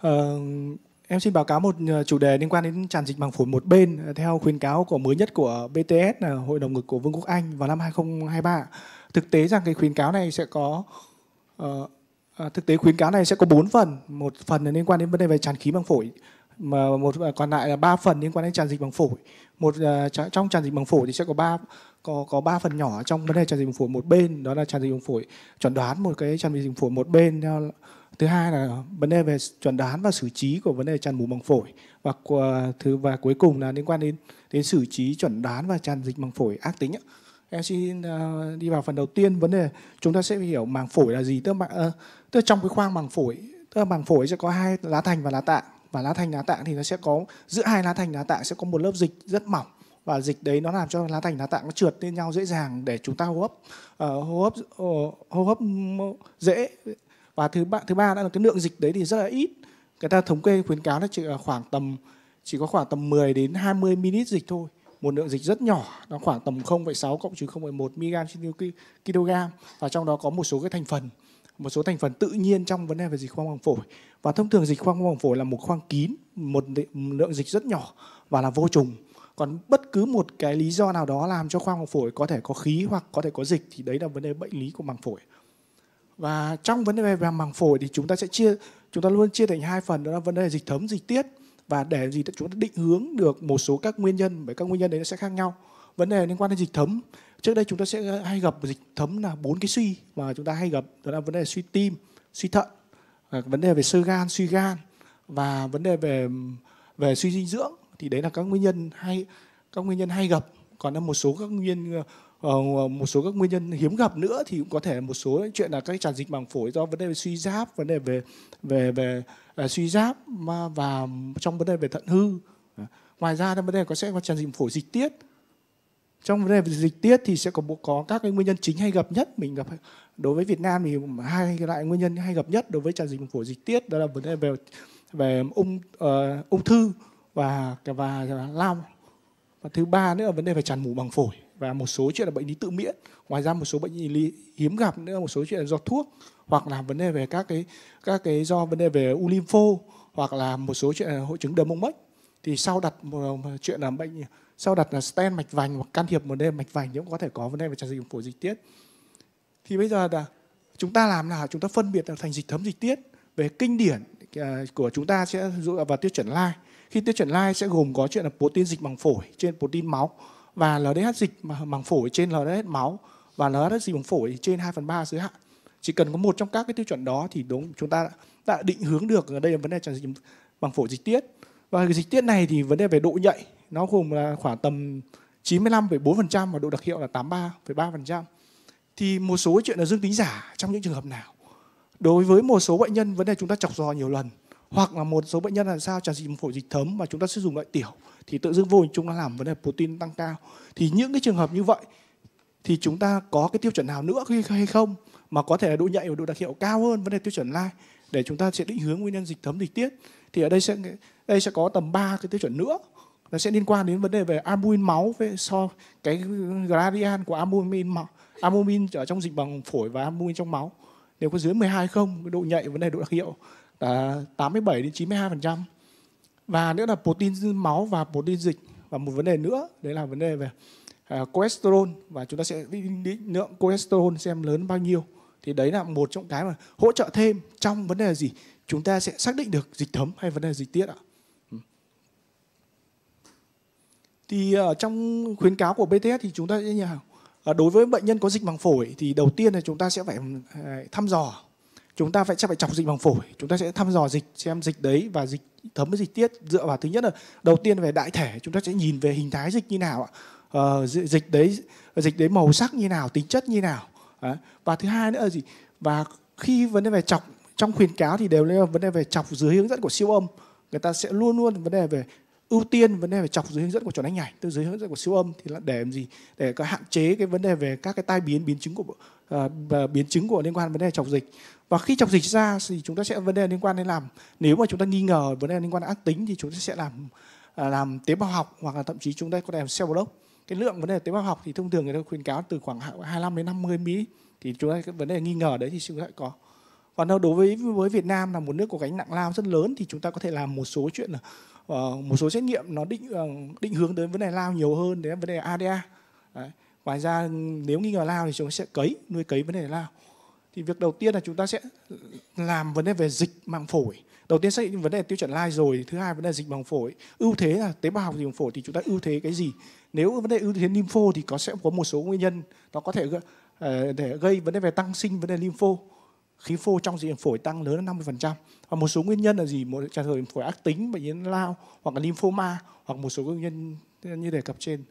Ờ, em xin báo cáo một ờ, chủ đề liên quan đến tràn dịch màng phổi một bên ờ, theo khuyến cáo của mới nhất của BTS là Hội đồng ngực của Vương quốc Anh vào năm 2023. Thực tế rằng cái khuyến cáo này sẽ có uh, thực tế khuyến cáo này sẽ có bốn phần, một phần là liên quan đến vấn đề về tràn khí màng phổi mà một à, còn lại là ba phần liên quan đến tràn dịch bằng phổi một à, trong tràn dịch bằng phổi thì sẽ có ba có có ba phần nhỏ trong vấn đề tràn dịch bằng phổi một bên đó là tràn dịch bằng phổi chuẩn đoán một cái tràn dịch bằng phổi một bên à, thứ hai là vấn đề về chuẩn đoán và xử trí của vấn đề tràn mù bằng phổi và thứ và cuối cùng là liên quan đến đến xử trí chuẩn đoán và tràn dịch bằng phổi ác tính em xin đi vào phần đầu tiên vấn đề chúng ta sẽ hiểu màng phổi là gì tức, là tức trong cái khoang màng phổi tức là màng phổi sẽ có hai lá thành và lá tạng và lá thành lá tạng thì nó sẽ có giữa hai lá thành lá tạng sẽ có một lớp dịch rất mỏng và dịch đấy nó làm cho lá thành lá tạng nó trượt lên nhau dễ dàng để chúng ta hô hấp uh, hô hấp uh, hô hấp dễ và thứ ba thứ ba đó là cái lượng dịch đấy thì rất là ít người ta thống kê khuyến cáo là chỉ khoảng tầm chỉ có khoảng tầm 10 đến 20 ml dịch thôi một lượng dịch rất nhỏ nó khoảng tầm 0,6 cộng trừ 0,1 mg trên kg và trong đó có một số cái thành phần một số thành phần tự nhiên trong vấn đề về dịch khoang màng phổi và thông thường dịch khoang màng phổi là một khoang kín một lượng dịch rất nhỏ và là vô trùng còn bất cứ một cái lý do nào đó làm cho khoang màng phổi có thể có khí hoặc có thể có dịch thì đấy là vấn đề bệnh lý của màng phổi và trong vấn đề về màng phổi thì chúng ta sẽ chia chúng ta luôn chia thành hai phần đó là vấn đề dịch thấm dịch tiết và để gì chúng ta định hướng được một số các nguyên nhân bởi các nguyên nhân đấy nó sẽ khác nhau vấn đề liên quan đến dịch thấm trước đây chúng ta sẽ hay gặp dịch thấm là bốn cái suy mà chúng ta hay gặp đó là vấn đề suy tim suy thận vấn đề về sơ gan suy gan và vấn đề về về suy dinh dưỡng thì đấy là các nguyên nhân hay các nguyên nhân hay gặp còn là một số các nguyên ờ, một số các nguyên nhân hiếm gặp nữa thì cũng có thể một số chuyện là các tràn dịch màng phổi do vấn đề về suy giáp vấn đề về về về, à, suy giáp và trong vấn đề về thận hư ngoài ra vấn đề có sẽ có tràn dịch phổi dịch tiết trong vấn đề về dịch tiết thì sẽ có có các cái nguyên nhân chính hay gặp nhất mình gặp đối với Việt Nam thì hai cái loại nguyên nhân hay gặp nhất đối với tràn dịch phổi dịch tiết đó là vấn đề về về ung uh, ung thư và và lao và thứ ba nữa là vấn đề về tràn mủ bằng phổi và một số chuyện là bệnh lý tự miễn ngoài ra một số bệnh lý hiếm gặp nữa một số chuyện là do thuốc hoặc là vấn đề về các cái các cái do vấn đề về u lympho hoặc là một số chuyện là hội chứng đờm mông mất thì sau đặt một chuyện là bệnh sau đặt là stent mạch vành hoặc can thiệp một đêm mạch vành cũng có thể có vấn đề về tràn dịch phổi dịch tiết thì bây giờ là chúng ta làm là chúng ta phân biệt là thành dịch thấm dịch tiết về kinh điển à, của chúng ta sẽ dựa vào tiêu chuẩn lai khi tiêu chuẩn lai sẽ gồm có chuyện là protein dịch bằng phổi trên protein máu và LDH dịch bằng phổi trên LDH máu và LDH dịch bằng phổi trên 2 phần ba giới hạn chỉ cần có một trong các cái tiêu chuẩn đó thì đúng chúng ta đã, định hướng được ở đây là vấn đề tràn dịch bằng phổi dịch tiết và cái dịch tiết này thì vấn đề về độ nhạy nó gồm là khoảng tầm 95,4% và độ đặc hiệu là 83,3%. Thì một số chuyện là dương tính giả trong những trường hợp nào? Đối với một số bệnh nhân vấn đề chúng ta chọc dò nhiều lần hoặc là một số bệnh nhân là sao tràn dịch phổi dịch thấm mà chúng ta sử dụng loại tiểu thì tự dưng vô hình chúng nó làm vấn đề protein tăng cao thì những cái trường hợp như vậy thì chúng ta có cái tiêu chuẩn nào nữa hay không mà có thể là độ nhạy và độ đặc hiệu cao hơn vấn đề tiêu chuẩn lai để chúng ta sẽ định hướng nguyên nhân dịch thấm dịch tiết thì ở đây sẽ đây sẽ có tầm 3 cái tiêu chuẩn nữa nó sẽ liên quan đến vấn đề về albumin máu với so cái gradient của albumin máu albumin ở trong dịch bằng phổi và albumin trong máu nếu có dưới 12 không cái độ nhạy vấn đề độ đặc hiệu là 87 đến 92 phần trăm và nữa là protein máu và protein dịch và một vấn đề nữa đấy là vấn đề về uh, cholesterol và chúng ta sẽ định lượng cholesterol xem lớn bao nhiêu thì đấy là một trong cái mà hỗ trợ thêm trong vấn đề gì chúng ta sẽ xác định được dịch thấm hay vấn đề dịch tiết ạ thì ở ờ, trong khuyến cáo của BTS thì chúng ta sẽ như nào ờ, đối với bệnh nhân có dịch màng phổi thì đầu tiên là chúng ta sẽ phải ờ, thăm dò chúng ta phải sẽ phải chọc dịch bằng phổi chúng ta sẽ thăm dò dịch xem dịch đấy và dịch thấm với dịch tiết dựa vào thứ nhất là đầu tiên về đại thể chúng ta sẽ nhìn về hình thái dịch như nào ạ dịch đấy dịch đấy màu sắc như nào tính chất như nào và thứ hai nữa là gì và khi vấn đề về chọc trong khuyến cáo thì đều là vấn đề về chọc dưới hướng dẫn của siêu âm người ta sẽ luôn luôn vấn đề về ưu tiên vấn đề về chọc dưới hướng dẫn của chuẩn ánh nhảy, từ dưới hướng dẫn của siêu âm thì là để làm gì để có hạn chế cái vấn đề về các cái tai biến biến chứng của uh, biến chứng của liên quan vấn đề chọc dịch và khi chọc dịch ra thì chúng ta sẽ vấn đề liên quan đến làm nếu mà chúng ta nghi ngờ vấn đề liên quan đến ác tính thì chúng ta sẽ làm à, làm tế bào học hoặc là thậm chí chúng ta có thể làm cell block cái lượng vấn đề tế bào học thì thông thường người ta khuyến cáo từ khoảng 25 đến 50 mỹ thì chúng ta cái vấn đề nghi ngờ đấy thì chúng ta có còn đối với với Việt Nam là một nước có gánh nặng lao rất lớn thì chúng ta có thể làm một số chuyện là Ờ, một số xét nghiệm nó định ờ, định hướng đến vấn đề lao nhiều hơn đến vấn đề ADA Đấy. ngoài ra nếu nghi ngờ lao thì chúng sẽ cấy nuôi cấy vấn đề lao thì việc đầu tiên là chúng ta sẽ làm vấn đề về dịch màng phổi đầu tiên xác định vấn đề tiêu chuẩn lai rồi thứ hai vấn đề dịch màng phổi ưu thế là tế bào dịch màng phổi thì chúng ta ưu thế cái gì nếu vấn đề ưu thế lympho thì có sẽ có một số nguyên nhân nó có thể ờ, để gây vấn đề về tăng sinh vấn đề lympho khí phô trong dị phổi tăng lớn đến 50%. Và một số nguyên nhân là gì? Một trường hợp phổi ác tính, bệnh nhân lao hoặc là lymphoma hoặc một số nguyên nhân như đề cập trên.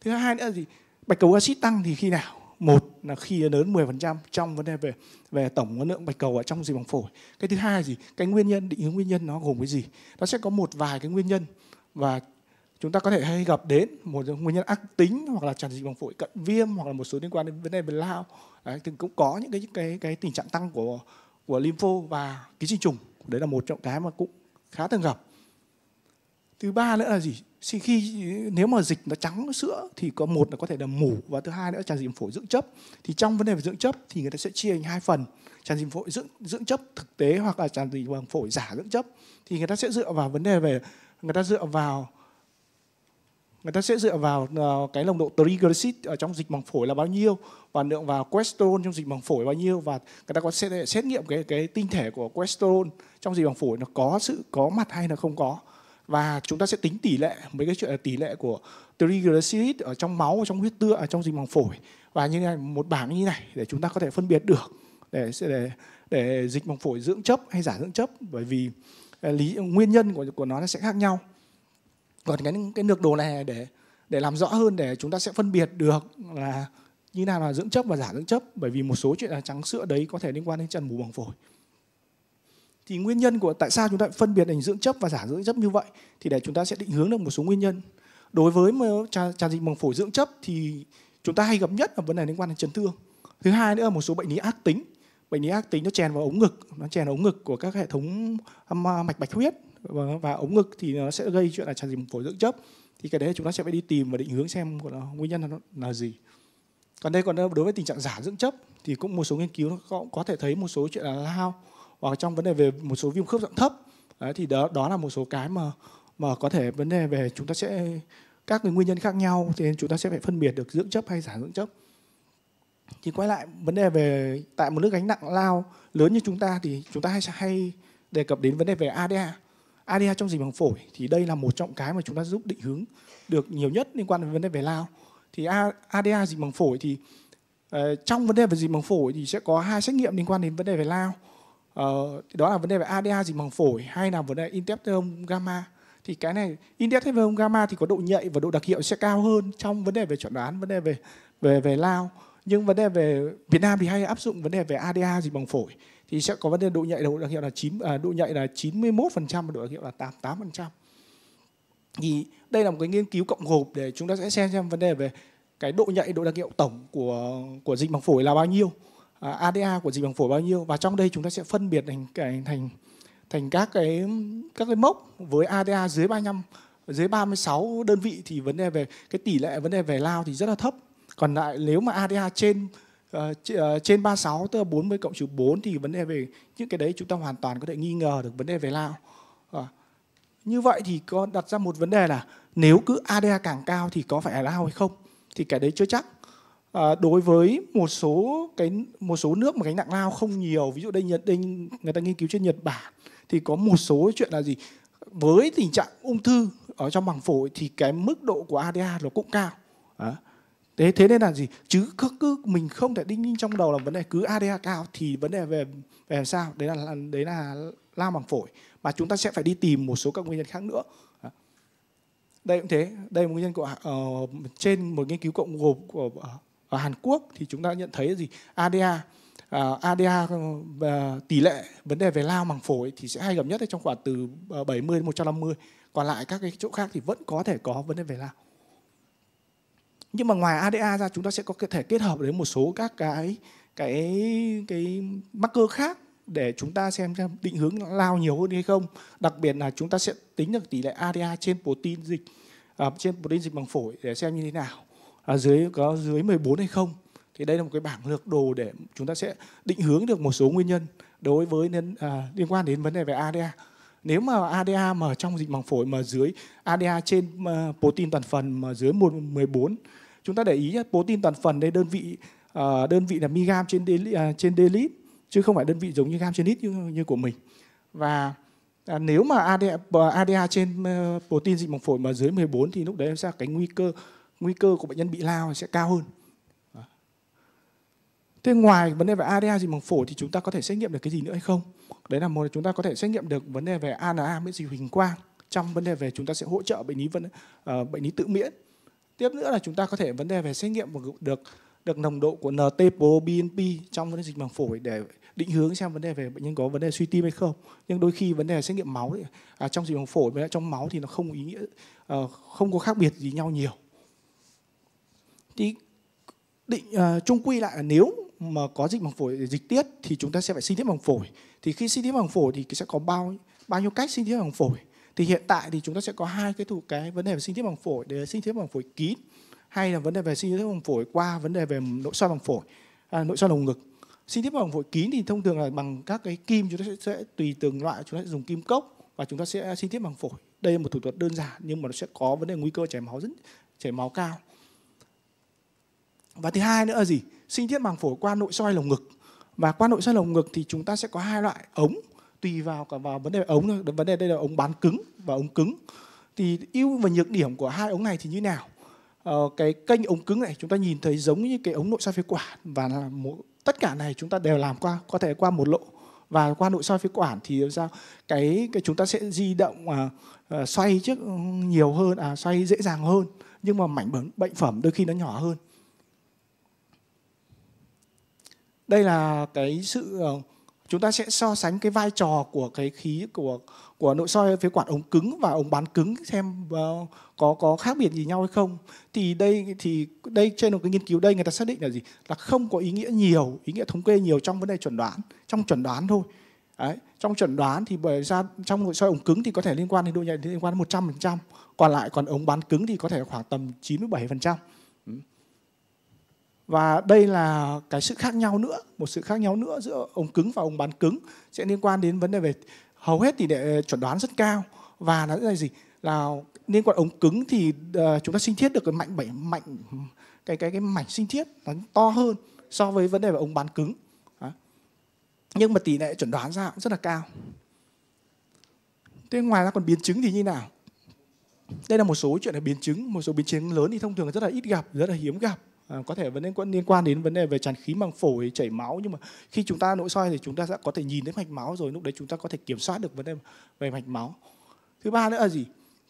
Thứ hai nữa là gì? Bạch cầu axit tăng thì khi nào? Một là khi lớn 10% trong vấn đề về về tổng lượng bạch cầu ở trong dị bằng phổi. Cái thứ hai là gì? Cái nguyên nhân định hướng nguyên nhân nó gồm cái gì? Nó sẽ có một vài cái nguyên nhân và chúng ta có thể hay gặp đến một nguyên nhân ác tính hoặc là tràn dịch bằng phổi cận viêm hoặc là một số liên quan đến vấn đề về lao đấy, thì cũng có những cái cái cái tình trạng tăng của của lympho và ký sinh trùng đấy là một trong cái mà cũng khá thường gặp thứ ba nữa là gì khi, khi nếu mà dịch nó trắng nó sữa thì có một là có thể là mủ và thứ hai nữa là tràn dịch phổi dưỡng chấp thì trong vấn đề về dưỡng chấp thì người ta sẽ chia thành hai phần tràn dịch phổi dưỡng dưỡng chấp thực tế hoặc là tràn dịch bằng phổi giả dưỡng chấp thì người ta sẽ dựa vào vấn đề về người ta dựa vào người ta sẽ dựa vào ờ, cái nồng độ triglycerid ở trong dịch màng phổi là bao nhiêu và lượng vào cholesterol trong dịch màng phổi bao nhiêu và người ta có sẽ xét nghiệm cái cái tinh thể của cholesterol trong dịch màng phổi nó có sự có mặt hay là không có và chúng ta sẽ tính tỷ lệ mấy cái chuyện là tỷ lệ của triglycerid ở trong máu ở trong huyết tương ở trong dịch màng phổi và như này một bảng như này để chúng ta có thể phân biệt được để để để dịch màng phổi dưỡng chấp hay giả dưỡng chấp bởi vì ờ, lý nguyên nhân của của nó sẽ khác nhau còn cái cái nước đồ này để để làm rõ hơn để chúng ta sẽ phân biệt được là như nào là dưỡng chấp và giả dưỡng chấp bởi vì một số chuyện là trắng sữa đấy có thể liên quan đến trần mù bằng phổi thì nguyên nhân của tại sao chúng ta phân biệt thành dưỡng chấp và giả dưỡng chấp như vậy thì để chúng ta sẽ định hướng được một số nguyên nhân đối với tràn dịch bằng phổi dưỡng chấp thì chúng ta hay gặp nhất là vấn đề liên quan đến chấn thương thứ hai nữa là một số bệnh lý ác tính bệnh lý ác tính nó chèn vào ống ngực nó chèn vào ống ngực của các hệ thống mạch bạch huyết và ống ngực thì nó sẽ gây chuyện là tràn dịch phổi dưỡng chấp thì cái đấy chúng ta sẽ phải đi tìm và định hướng xem của nó, nguyên nhân nó là gì còn đây còn đối với tình trạng giả dưỡng chấp thì cũng một số nghiên cứu có, có thể thấy một số chuyện là lao hoặc trong vấn đề về một số viêm khớp dạng thấp đấy, thì đó đó là một số cái mà mà có thể vấn đề về chúng ta sẽ các cái nguyên nhân khác nhau thì chúng ta sẽ phải phân biệt được dưỡng chấp hay giả dưỡng chấp thì quay lại vấn đề về tại một nước gánh nặng lao lớn như chúng ta thì chúng ta hay hay đề cập đến vấn đề về ADA ADA trong dịch bằng phổi thì đây là một trọng cái mà chúng ta giúp định hướng được nhiều nhất liên quan đến vấn đề về lao. Thì ADA dịch bằng phổi thì uh, trong vấn đề về dịch bằng phổi thì sẽ có hai xét nghiệm liên quan đến vấn đề về lao. Uh, đó là vấn đề về ADA dịch bằng phổi hay là vấn đề interferon gamma. Thì cái này interferon gamma thì có độ nhạy và độ đặc hiệu sẽ cao hơn trong vấn đề về chuẩn đoán vấn đề về về về lao. Nhưng vấn đề về Việt Nam thì hay áp dụng vấn đề về ADA dịch bằng phổi thì sẽ có vấn đề độ nhạy độ đặc hiệu là 9 à, độ nhạy là 91% và độ đặc hiệu là 88%. Thì đây là một cái nghiên cứu cộng gộp để chúng ta sẽ xem xem vấn đề về cái độ nhạy độ đặc hiệu tổng của của dịch bằng phổi là bao nhiêu, à, ADA của dịch bằng phổi bao nhiêu và trong đây chúng ta sẽ phân biệt thành thành thành thành các cái các cái mốc với ADA dưới 35 dưới 36 đơn vị thì vấn đề về cái tỷ lệ vấn đề về lao thì rất là thấp. Còn lại nếu mà ADA trên uh, trên 36 tức là 40 cộng trừ 4 thì vấn đề về những cái đấy chúng ta hoàn toàn có thể nghi ngờ được vấn đề về lao. À, như vậy thì con đặt ra một vấn đề là nếu cứ ADA càng cao thì có phải là lao hay không? Thì cái đấy chưa chắc. À, đối với một số cái một số nước mà gánh nặng lao không nhiều, ví dụ đây Nhật đây người ta nghiên cứu trên Nhật Bản thì có một số chuyện là gì? Với tình trạng ung thư ở trong màng phổi thì cái mức độ của ADA nó cũng cao. À thế thế nên là gì chứ cứ, cứ mình không thể đinh ninh trong đầu là vấn đề cứ ADA cao thì vấn đề về về làm sao đấy là đấy là lao bằng phổi mà chúng ta sẽ phải đi tìm một số các nguyên nhân khác nữa đây cũng thế đây là nguyên nhân của uh, trên một nghiên cứu cộng gộp của uh, ở Hàn Quốc thì chúng ta nhận thấy gì ADA uh, ADA ờ, uh, tỷ lệ vấn đề về lao màng phổi thì sẽ hay gặp nhất trong khoảng từ 70 đến 150 còn lại các cái chỗ khác thì vẫn có thể có vấn đề về lao nhưng mà ngoài ADA ra chúng ta sẽ có thể kết hợp đến một số các cái cái cái marker khác để chúng ta xem xem định hướng lao nhiều hơn hay không đặc biệt là chúng ta sẽ tính được tỷ lệ ADA trên protein dịch uh, trên protein dịch bằng phổi để xem như thế nào à, dưới có dưới 14 hay không thì đây là một cái bảng lược đồ để chúng ta sẽ định hướng được một số nguyên nhân đối với nên, à, liên quan đến vấn đề về ADA nếu mà ADA mà trong dịch bằng phổi mà dưới ADA trên uh, protein toàn phần mà dưới 14 chúng ta để ý nhé, protein toàn phần đây đơn vị à, đơn vị là mg trên à, trên delit chứ không phải đơn vị giống như gam trên lít như, như của mình và À, nếu mà ADA, ADA trên uh, protein dị màng phổi mà dưới 14 thì lúc đấy sẽ cái nguy cơ nguy cơ của bệnh nhân bị lao sẽ cao hơn. À. Thế ngoài vấn đề về ADA dị màng phổi thì chúng ta có thể xét nghiệm được cái gì nữa hay không? Đấy là một là chúng ta có thể xét nghiệm được vấn đề về ANA miễn dịch hình quang trong vấn đề về chúng ta sẽ hỗ trợ bệnh lý vấn uh, ờ, bệnh lý tự miễn tiếp nữa là chúng ta có thể vấn đề về xét nghiệm được được nồng độ của nt proBNP trong vấn đề dịch màng phổi để định hướng xem vấn đề về bệnh nhân có vấn đề suy tim hay không nhưng đôi khi vấn đề xét nghiệm máu ấy, à, trong dịch màng phổi với trong máu thì nó không ý nghĩa à, không có khác biệt gì nhau nhiều thì định à, ờ, chung quy lại là nếu mà có dịch màng phổi dịch tiết thì chúng ta sẽ phải xin thiết màng phổi thì khi xin thiết màng phổi thì sẽ có bao bao nhiêu cách xin thiết màng phổi thì hiện tại thì chúng ta sẽ có hai cái thủ cái vấn đề về sinh thiết bằng phổi để là sinh thiết bằng phổi kín hay là vấn đề về sinh thiết bằng phổi qua vấn đề về nội soi bằng phổi à, nội soi lồng ngực sinh thiết bằng phổi kín thì thông thường là bằng các cái kim chúng ta sẽ, sẽ tùy từng loại chúng ta sẽ dùng kim cốc và chúng ta sẽ sinh thiết bằng phổi đây là một thủ thuật đơn giản nhưng mà nó sẽ có vấn đề nguy cơ chảy máu rất chảy máu cao và thứ hai nữa là gì sinh thiết bằng phổi qua nội soi lồng ngực và qua nội soi lồng ngực thì chúng ta sẽ có hai loại ống tùy vào cả vào vấn đề ống thôi vấn đề đây là ống bán cứng và ống cứng thì ưu và nhược điểm của hai ống này thì như nào ờ, cái kênh ống cứng này chúng ta nhìn thấy giống như cái ống nội soi phế quản và là một, tất cả này chúng ta đều làm qua có thể qua một lộ và qua nội soi phế quản thì sao cái, cái chúng ta sẽ di động à, à, xoay trước nhiều hơn à xoay dễ dàng hơn nhưng mà mảnh bệnh phẩm đôi khi nó nhỏ hơn đây là cái sự uh, chúng ta sẽ so sánh cái vai trò của cái khí của của nội soi phế quản ống cứng và ống bán cứng xem uh, có có khác biệt gì nhau hay không thì đây thì đây trên một cái nghiên cứu đây người ta xác định là gì là không có ý nghĩa nhiều ý nghĩa thống kê nhiều trong vấn đề chuẩn đoán trong chuẩn đoán thôi Đấy, trong chuẩn đoán thì bởi ra trong nội soi ống cứng thì có thể liên quan đến độ nhạy liên quan đến 100%, còn lại còn ống bán cứng thì có thể khoảng tầm 97% và đây là cái sự khác nhau nữa một sự khác nhau nữa giữa ống cứng và ống bán cứng sẽ liên quan đến vấn đề về hầu hết tỷ lệ chuẩn đoán rất cao và là cái gì là liên quan ống cứng thì ờ, chúng ta sinh thiết được cái mạnh bảy mạnh cái cái cái mảnh sinh thiết nó to hơn so với vấn đề về ống bán cứng nhưng mà tỷ lệ chuẩn đoán ra cũng rất là cao thế ngoài ra còn biến chứng thì như nào đây là một số chuyện là biến chứng một số biến chứng lớn thì thông thường rất là ít gặp rất là hiếm gặp À, có thể vấn đề liên quan đến vấn đề về tràn khí màng phổi chảy máu nhưng mà khi chúng ta nội soi thì chúng ta sẽ có thể nhìn thấy mạch máu rồi lúc đấy chúng ta có thể kiểm soát được vấn đề về mạch máu thứ ba nữa là gì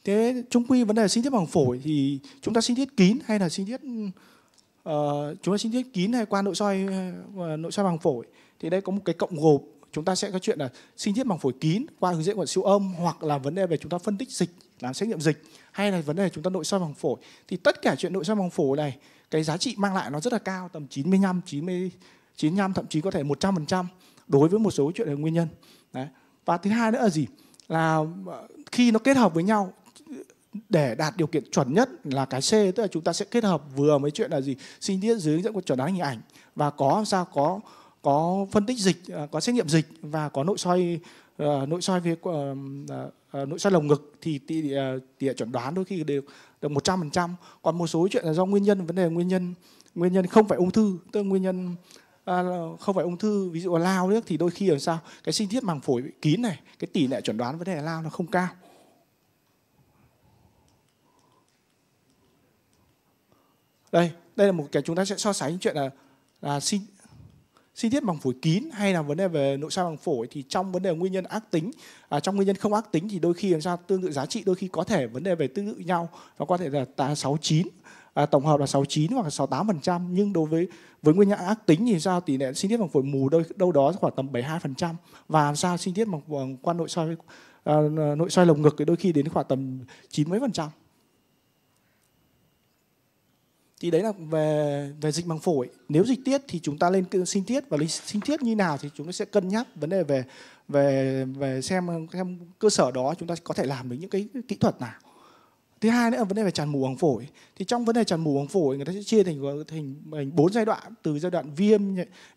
thế trung quy vấn đề sinh thiết màng phổi thì chúng ta sinh thiết kín hay là sinh thiết uh, chúng ta sinh thiết kín hay qua nội soi uh, nội soi màng phổi thì đây có một cái cộng gộp chúng ta sẽ có chuyện là sinh thiết màng phổi kín qua hướng dẫn của siêu âm hoặc là vấn đề về chúng ta phân tích dịch làm xét nghiệm dịch hay là vấn đề chúng ta nội soi màng phổi thì tất cả chuyện nội soi màng phổi này cái giá trị mang lại nó rất là cao tầm 95 90 95 thậm chí có thể 100% đối với một số chuyện về nguyên nhân Đấy. và thứ hai nữa là gì là ờ, khi nó kết hợp với nhau để đạt điều kiện chuẩn nhất là cái C tức là chúng ta sẽ kết hợp vừa mấy chuyện là gì sinh thiết dưới hướng dẫn của chuẩn đoán hình ảnh và có sao có có phân tích dịch ờ, có xét nghiệm dịch và có nội soi ờ, nội soi về nội soi lồng ngực thì tỷ lệ chuẩn đoán đôi khi đều được 100%. Còn một số chuyện là do nguyên nhân, vấn đề nguyên nhân nguyên nhân không phải ung thư, tức nguyên nhân à, không phải ung thư ví dụ là lao đấy thì đôi khi làm sao cái sinh thiết màng phổi bị kín này cái tỷ lệ chuẩn đoán vấn đề lao nó không cao đây đây là một cái chúng ta sẽ so sánh chuyện là là sinh sinh thiết bằng phổi kín hay là vấn đề về nội soi bằng phổi thì trong vấn đề nguyên nhân ác tính à, trong nguyên nhân không ác tính thì đôi khi làm sao tương tự giá trị đôi khi có thể vấn đề về tương tự nhau và có thể là 69 à, tổng hợp là 69 hoặc là 68 phần trăm nhưng đối với với nguyên nhân ác tính thì sao tỷ lệ sinh thiết bằng phổi mù đôi đâu đó khoảng tầm 72 phần trăm và làm sao sinh thiết bằng, bằng quan nội soi à, nội soi lồng ngực thì đôi khi đến khoảng tầm chín mấy phần trăm thì đấy là về về dịch màng phổi nếu dịch tiết thì chúng ta lên sinh tiết và lên sinh tiết như nào thì chúng ta sẽ cân nhắc vấn đề về về về xem xem cơ sở đó chúng ta có thể làm được những cái kỹ thuật nào thứ hai nữa là vấn đề về tràn mù bằng phổi thì trong vấn đề tràn mù bằng phổi người ta sẽ chia thành thành bốn giai đoạn từ giai đoạn viêm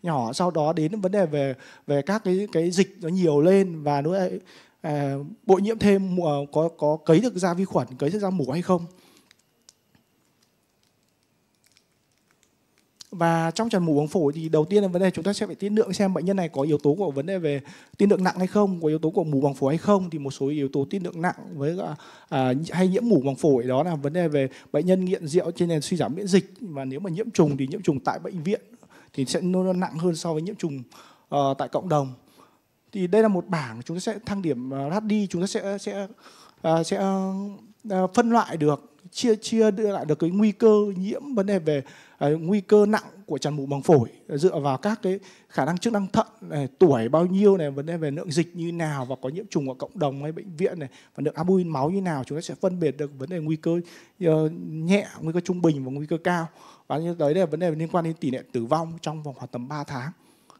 nhỏ sau đó đến vấn đề về về các cái cái dịch nó nhiều lên và nữa là, à, bội nhiễm thêm à, có có cấy được ra vi khuẩn cấy được ra mủ hay không và trong trần mù uống phổi thì đầu tiên là vấn đề chúng ta sẽ phải tiên lượng xem bệnh nhân này có yếu tố của vấn đề về tiên lượng nặng hay không có yếu tố của mù bằng phổi hay không thì một số yếu tố tiên lượng nặng với à, à, hay nhiễm mù bằng phổi đó là vấn đề về bệnh nhân nghiện rượu trên nền suy giảm miễn dịch và nếu mà nhiễm trùng thì nhiễm trùng tại bệnh viện thì sẽ nó nặng hơn so với nhiễm trùng uh, tại cộng đồng thì đây là một bảng chúng ta sẽ thăng điểm uh, đi chúng ta sẽ sẽ uh, sẽ uh, phân loại được chia chia đưa lại được cái nguy cơ nhiễm vấn đề về nguy cơ nặng của tràn mũ bằng phổi ờ, dựa vào các cái khả năng chức năng thận này, tuổi bao nhiêu này vấn đề về lượng dịch như nào và có nhiễm trùng ở cộng đồng hay bệnh viện này và lượng albumin máu như nào chúng ta sẽ phân biệt được vấn đề nguy cơ ờ, nhẹ nguy cơ trung bình và nguy cơ cao và như tới đây là vấn đề liên quan đến tỷ lệ tử vong trong vòng khoảng tầm 3 tháng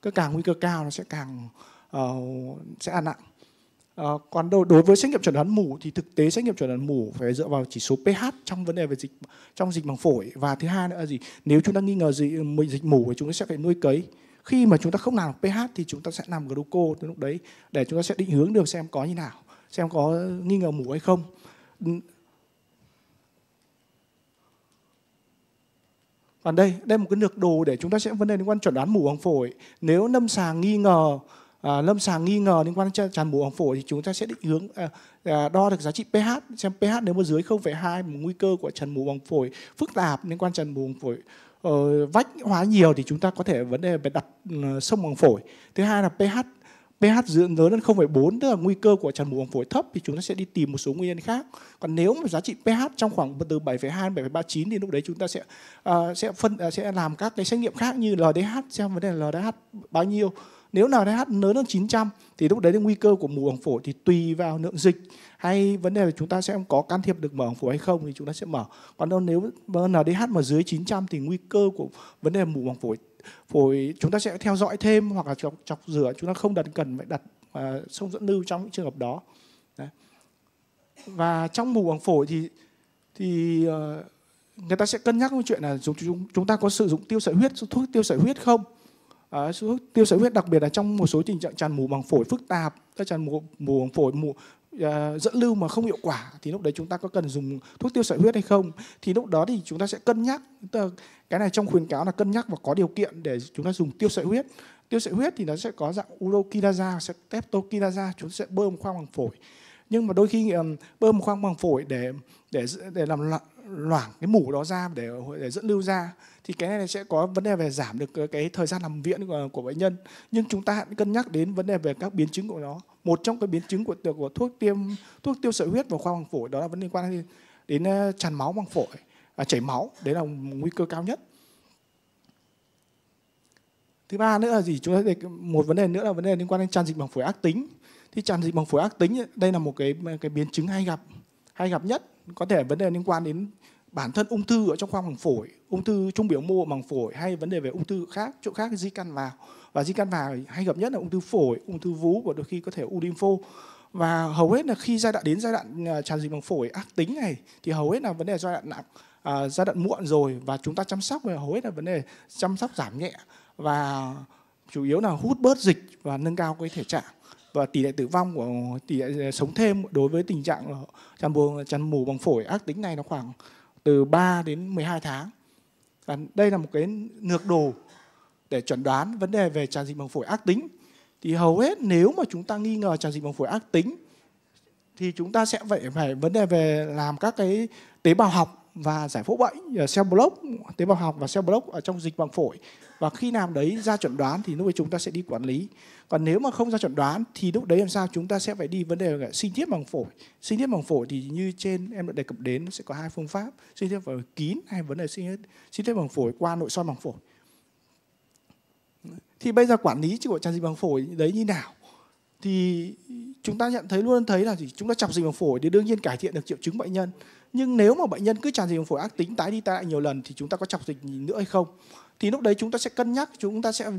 cứ càng nguy cơ cao nó sẽ càng uh, sẽ là nặng À, còn đâu đối với xét nghiệm chuẩn đoán mù thì thực tế xét nghiệm chuẩn đoán mù phải dựa vào chỉ số pH trong vấn đề về dịch trong dịch màng phổi và thứ hai nữa là gì nếu chúng ta nghi ngờ gì ừ, dịch, dịch mù thì chúng ta sẽ phải nuôi cấy khi mà chúng ta không làm pH thì chúng ta sẽ làm gluco đến lúc đấy để chúng ta sẽ định hướng được xem có như nào xem có nghi ngờ mù hay không ừ. còn đây đây là một cái lược đồ để chúng ta sẽ vấn đề liên quan chuẩn đoán mù bằng phổi nếu lâm sàng nghi ngờ À, lâm sàng nghi ngờ liên quan đến tràn mũ hồng phổi thì chúng ta sẽ định hướng à, à, đo được giá trị pH xem pH nếu mà dưới 0,2 một nguy cơ của tràn mũ hồng phổi phức tạp liên quan tràn mũ hồng phổi ờ, vách hóa nhiều thì chúng ta có thể vấn đề về đặt uh, sông bằng phổi thứ hai là pH pH lớn hơn 0,4 tức là nguy cơ của tràn mù bằng phổi thấp thì chúng ta sẽ đi tìm một số nguyên nhân khác. Còn nếu mà giá trị pH trong khoảng từ 7,2 7,39 thì lúc đấy chúng ta sẽ uh, sẽ phân uh, sẽ làm các cái xét nghiệm khác như LDH xem vấn đề LDH bao nhiêu nếu nào TH lớn hơn 900 thì lúc đấy thì nguy cơ của mù bằng phổi thì tùy vào lượng dịch hay vấn đề là chúng ta sẽ có can thiệp được mở bằng phổi hay không thì chúng ta sẽ mở còn nếu NDH mà dưới 900 thì nguy cơ của vấn đề mù bằng phổi phổi chúng ta sẽ theo dõi thêm hoặc là chọc, chọc rửa chúng ta không đặt cần phải đặt uh, sông dẫn lưu trong những trường hợp đó đấy. và trong mù bằng phổi thì thì uh, người ta sẽ cân nhắc cái chuyện là chúng, chúng, chúng ta có sử dụng tiêu sợi huyết thuốc tiêu sợi huyết không À, ờ, xuất tiêu sợi huyết đặc biệt là trong một số tình trạng tràn mù bằng phổi phức tạp, các tràn mù mù bằng phổi mù À, dẫn lưu mà không hiệu quả thì lúc đấy chúng ta có cần dùng thuốc tiêu sợi huyết hay không thì lúc đó thì chúng ta sẽ cân nhắc cái này trong khuyến cáo là cân nhắc và có điều kiện để chúng ta dùng tiêu sợi huyết tiêu sợi huyết thì nó sẽ có dạng urokinaza sẽ teptokinaza chúng ta sẽ bơm khoang bằng phổi nhưng mà đôi khi um, bơm khoang bằng phổi để để để làm loảng cái mủ đó ra để, để dẫn lưu ra thì cái này sẽ có vấn đề về giảm được cái thời gian nằm viện của, của bệnh nhân nhưng chúng ta hãy cân nhắc đến vấn đề về các biến chứng của nó một trong các biến chứng của của thuốc tiêm thuốc tiêu sợi huyết vào khoa bằng phổi đó là vấn đề liên quan đến ờ, tràn máu bằng phổi à, chảy máu đấy là nguy cơ cao nhất thứ ba nữa là gì chúng ta đề, một vấn đề nữa là vấn đề liên quan đến tràn dịch bằng phổi ác tính thì tràn dịch bằng phổi ác tính đây là một cái cái biến chứng hay gặp hay gặp nhất có thể vấn đề liên quan đến bản thân ung thư ở trong khoang màng phổi ung thư trung biểu mô màng phổi hay vấn đề về ung thư khác chỗ khác di căn vào và di căn vào hay gặp nhất là ung thư phổi ung thư vú và đôi khi có thể u lympho và hầu hết là khi giai đoạn đến giai đoạn à, tràn dịch màng phổi ác tính này thì hầu hết là vấn đề giai đoạn nặng à, giai đoạn muộn rồi và chúng ta chăm sóc là hầu hết là vấn đề chăm sóc giảm nhẹ và chủ yếu là hút bớt dịch và nâng cao cái thể trạng và tỷ lệ tử vong của tỷ lệ ờ, sống thêm đối với tình trạng chăn mù chăn mù bằng phổi ác tính này nó khoảng từ 3 đến 12 tháng và đây là một cái ngược đồ để chuẩn đoán vấn đề về tràn dịch bằng phổi ác tính thì hầu hết nếu mà chúng ta nghi ngờ tràn dịch bằng phổi ác tính thì chúng ta sẽ phải phải vấn đề về làm các cái tế bào học và giải phẫu bệnh ờ, cell block tế bào học và cell block ở trong dịch bằng phổi và khi làm đấy ra chuẩn đoán thì lúc đấy chúng ta sẽ đi quản lý còn nếu mà không ra chuẩn đoán thì lúc đấy làm sao chúng ta sẽ phải đi vấn đề là sinh thiết bằng phổi sinh thiết bằng phổi thì như trên em đã đề cập đến sẽ có hai phương pháp sinh thiết bằng kín hay vấn đề sinh thiết, sinh thiết bằng phổi qua nội soi bằng phổi thì bây giờ quản lý của tràn dịch bằng phổi đấy như nào thì chúng ta nhận thấy luôn thấy là thì chúng ta chọc dịch bằng phổi thì đương nhiên cải thiện được triệu chứng bệnh nhân nhưng nếu mà bệnh nhân cứ tràn dịch vùng phổi ác tính tái đi tái lại nhiều lần thì chúng ta có chọc dịch nữa hay không thì lúc đấy chúng ta sẽ cân nhắc chúng ta sẽ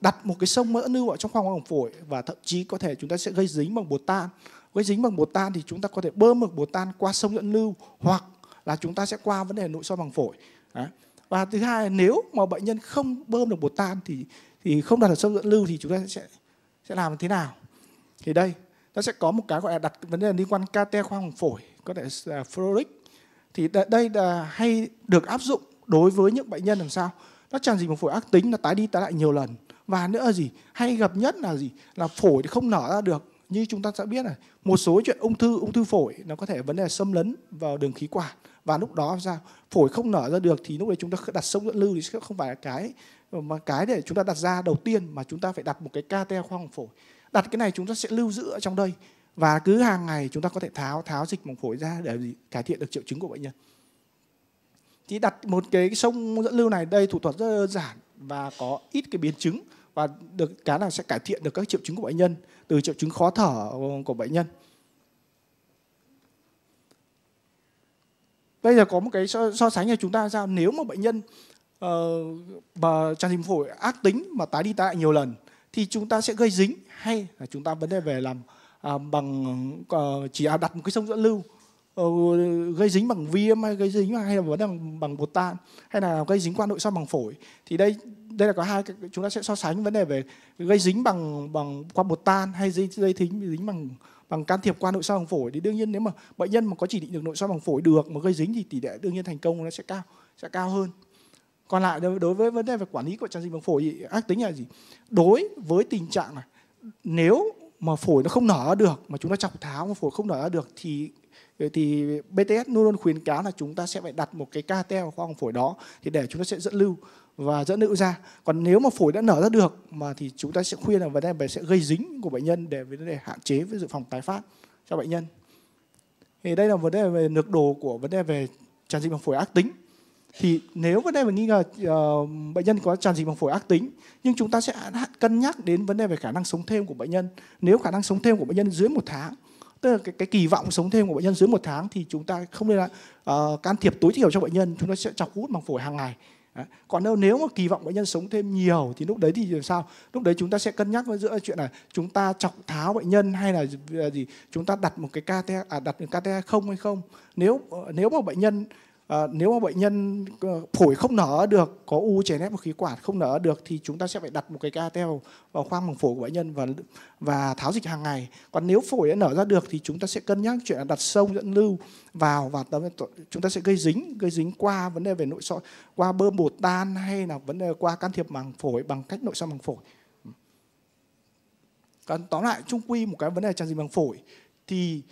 đặt một cái sông mỡ nưu ở trong khoang vùng phổi và thậm chí có thể chúng ta sẽ gây dính bằng bột tan gây dính bằng bột tan thì chúng ta có thể bơm được bột tan qua sông dẫn lưu hoặc là chúng ta sẽ qua vấn đề nội soi bằng phổi đấy. và thứ hai nếu mà bệnh nhân không bơm được bột tan thì thì không đặt được sông dẫn lưu thì chúng ta sẽ sẽ làm thế nào thì đây nó sẽ có một cái gọi là đặt vấn đề liên quan cate khoang phổi có thể là Floric thì đây là hay được áp dụng đối với những bệnh nhân làm sao nó tràn dịch bằng phổi ác tính là tái đi tái lại nhiều lần và nữa là gì hay gặp nhất là gì là phổi thì không nở ra được như chúng ta sẽ biết này một số chuyện ung thư ung thư phổi nó có thể vấn đề xâm lấn vào đường khí quản và lúc đó sao phổi không nở ra được thì lúc đấy chúng ta đặt sông dẫn lưu thì sẽ không phải là cái mà cái để chúng ta đặt ra đầu tiên mà chúng ta phải đặt một cái ca te khoang phổi đặt cái này chúng ta sẽ lưu giữ ở trong đây và cứ hàng ngày chúng ta có thể tháo tháo dịch mỏng phổi ra để cải thiện được triệu chứng của bệnh nhân thì đặt một cái sông dẫn lưu này đây thủ thuật rất đơn giản và có ít cái biến chứng và được cái là sẽ cải thiện được các triệu chứng của bệnh nhân từ triệu chứng khó thở của bệnh nhân bây giờ có một cái so, so sánh là chúng ta sao nếu mà bệnh nhân uh, mà tràn dịch phổi ác tính mà tái đi tái lại nhiều lần thì chúng ta sẽ gây dính hay là chúng ta vấn đề về làm à, bằng à, chỉ à, đặt một cái sông dẫn lưu ờ, gây dính bằng viêm hay gây dính hay là vấn đề bằng, bột tan hay là gây dính qua nội soi bằng phổi thì đây đây là có hai chúng ta sẽ so sánh vấn đề về gây dính bằng bằng qua bột tan hay gây, gây thính dính bằng bằng can thiệp qua nội soi bằng phổi thì đương nhiên nếu mà bệnh nhân mà có chỉ định được nội soi bằng phổi được mà gây dính thì tỷ lệ đương nhiên thành công nó sẽ cao sẽ cao hơn còn lại đối với vấn đề về quản lý của tràn dịch bằng phổi thì ác tính là gì đối với tình trạng này nếu mà phổi nó không nở được mà chúng ta chọc tháo mà phổi không nở được thì ờ, thì BTS luôn luôn khuyến cáo là chúng ta sẽ phải đặt một cái catheter vào khoang phổi đó thì để chúng ta sẽ dẫn lưu và dẫn lưu ra còn nếu mà phổi đã nở ra được mà thì chúng ta sẽ khuyên là vấn đề về sẽ gây dính của bệnh nhân để vấn đề hạn chế với dự phòng tái phát cho bệnh nhân thì đây là vấn đề về nược đồ của vấn đề về tràn dịch bằng phổi ác tính thì nếu vấn đề về nghi ngờ uh, bệnh nhân có tràn dịch bằng phổi ác tính nhưng chúng ta sẽ cân nhắc đến vấn đề về khả năng sống thêm của bệnh nhân nếu khả năng sống thêm của bệnh nhân dưới một tháng tức là cái, cái kỳ vọng sống thêm của bệnh nhân dưới một tháng thì chúng ta không nên là uh, can thiệp tối thiểu cho bệnh nhân chúng ta sẽ chọc hút bằng phổi hàng ngày Đấy. còn nếu nếu mà kỳ vọng bệnh nhân sống thêm nhiều thì lúc đấy thì làm sao lúc đấy chúng ta sẽ cân nhắc giữa chuyện là chúng ta chọc tháo bệnh nhân hay là ờ, gì chúng ta đặt một cái kt à, đặt kt không hay không nếu nếu mà bệnh nhân Ờ, nếu mà bệnh nhân ờ, phổi không nở được, có u chèn ép một khí quản không nở được thì chúng ta sẽ phải đặt một cái ca catheter vào khoang màng phổi của bệnh nhân và và tháo dịch hàng ngày. Còn nếu phổi đã nở ra được thì chúng ta sẽ cân nhắc chuyện đặt sông dẫn lưu vào và chúng ta sẽ gây dính, gây dính qua vấn đề về nội soi, qua bơm bột tan hay là vấn đề qua can thiệp màng phổi bằng cách nội soi màng phổi. Còn tóm lại chung quy một cái vấn đề tràn dịch màng phổi thì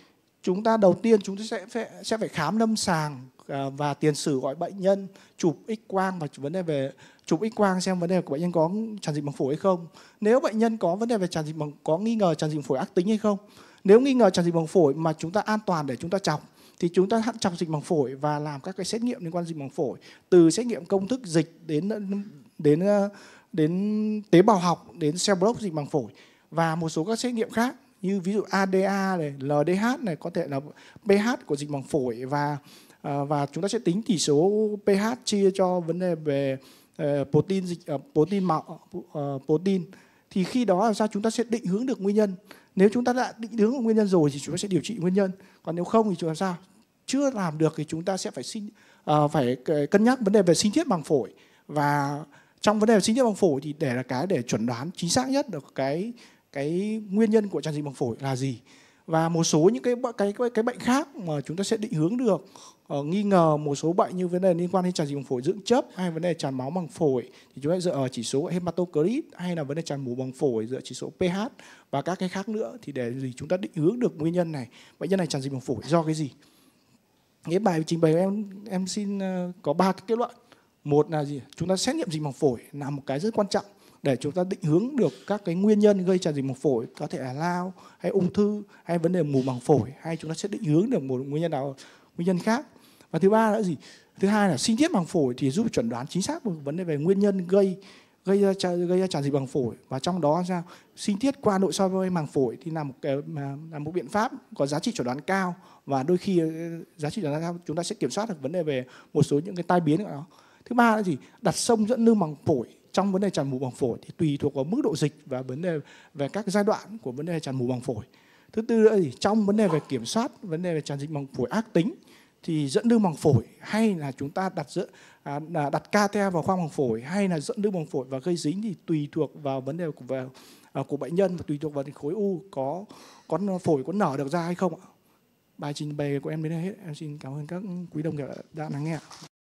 chúng ta đầu tiên chúng ta sẽ sẽ phải khám lâm sàng À, và tiền sử gọi bệnh nhân chụp x quang và vấn đề về chụp x quang xem vấn đề của bệnh nhân có tràn dịch bằng phổi hay không nếu bệnh nhân có vấn đề về tràn dịch bằng có nghi ngờ tràn dịch phổi ác tính hay không nếu nghi ngờ tràn dịch bằng phổi mà chúng ta an toàn để chúng ta chọc thì chúng ta hạn chọc dịch bằng phổi và làm các cái xét nghiệm liên quan dịch bằng phổi từ xét nghiệm công thức dịch đến đến ờ, đến tế bào học đến cell block dịch bằng phổi và một số các xét nghiệm khác như ví dụ ADA này, LDH này có thể là pH của dịch bằng phổi và Ờ, và chúng ta sẽ tính tỷ số pH chia cho vấn đề về uh, protein dịch ờ, protein mạo uh, protein thì khi đó làm sao chúng ta sẽ định hướng được nguyên nhân nếu chúng ta đã định hướng được nguyên nhân rồi thì chúng ta sẽ điều trị nguyên nhân còn nếu không thì chúng ta làm sao chưa làm được thì chúng ta sẽ phải sinh phải cân nhắc vấn đề về sinh thiết bằng phổi và trong vấn đề về sinh thiết bằng phổi thì để là cái để chuẩn đoán chính xác nhất được cái cái nguyên nhân của tràn dịch bằng phổi là gì và một số những cái cái cái, cái bệnh khác mà chúng ta sẽ định hướng được ở ờ, nghi ngờ một số bệnh như vấn đề liên quan đến tràn dịch bằng phổi dưỡng chấp hay vấn đề tràn máu bằng phổi thì chúng ta dựa ở chỉ số hematocrit hay là vấn đề tràn mũ bằng phổi dựa chỉ số pH và các cái khác nữa thì để gì chúng ta định hướng được nguyên nhân này bệnh nhân này tràn dịch bằng phổi do cái gì cái bài trình bày em em xin ờ, có ba cái kết luận một là gì chúng ta xét nghiệm dịch bằng phổi là một cái rất quan trọng để chúng ta định hướng được các cái nguyên nhân gây tràn dịch màng phổi có thể là lao hay ung thư hay vấn đề mù màng phổi hay chúng ta sẽ định hướng được một nguyên nhân nào nguyên nhân khác và thứ ba là gì thứ hai là sinh thiết màng phổi thì giúp chuẩn đoán chính xác một vấn đề về nguyên nhân gây gây ra gây ra tràn dịch màng phổi và trong đó sao sinh thiết qua nội soi màng phổi thì là một cái là một biện pháp có giá trị chuẩn đoán cao và đôi khi ờ, giá trị chuẩn đoán cao chúng ta sẽ kiểm soát được vấn đề về một số những cái tai biến của thứ ba là gì đặt sông dẫn lưu màng phổi trong vấn đề tràn mù bằng phổi thì tùy thuộc vào mức độ dịch và vấn đề về các giai đoạn của vấn đề tràn mù bằng phổi thứ tư nữa thì trong vấn đề về kiểm soát vấn đề về tràn dịch bằng phổi ác tính thì dẫn đưa bằng phổi hay là chúng ta đặt giữa à, đặt catheter vào khoang bằng phổi hay là dẫn đưa bằng phổi và gây dính thì tùy thuộc vào vấn đề của vào, của bệnh nhân và tùy thuộc vào khối u có có phổi có nở được ra hay không ạ bài trình bày của em đến đây hết em xin cảm ơn các quý đồng nghiệp đã lắng nghe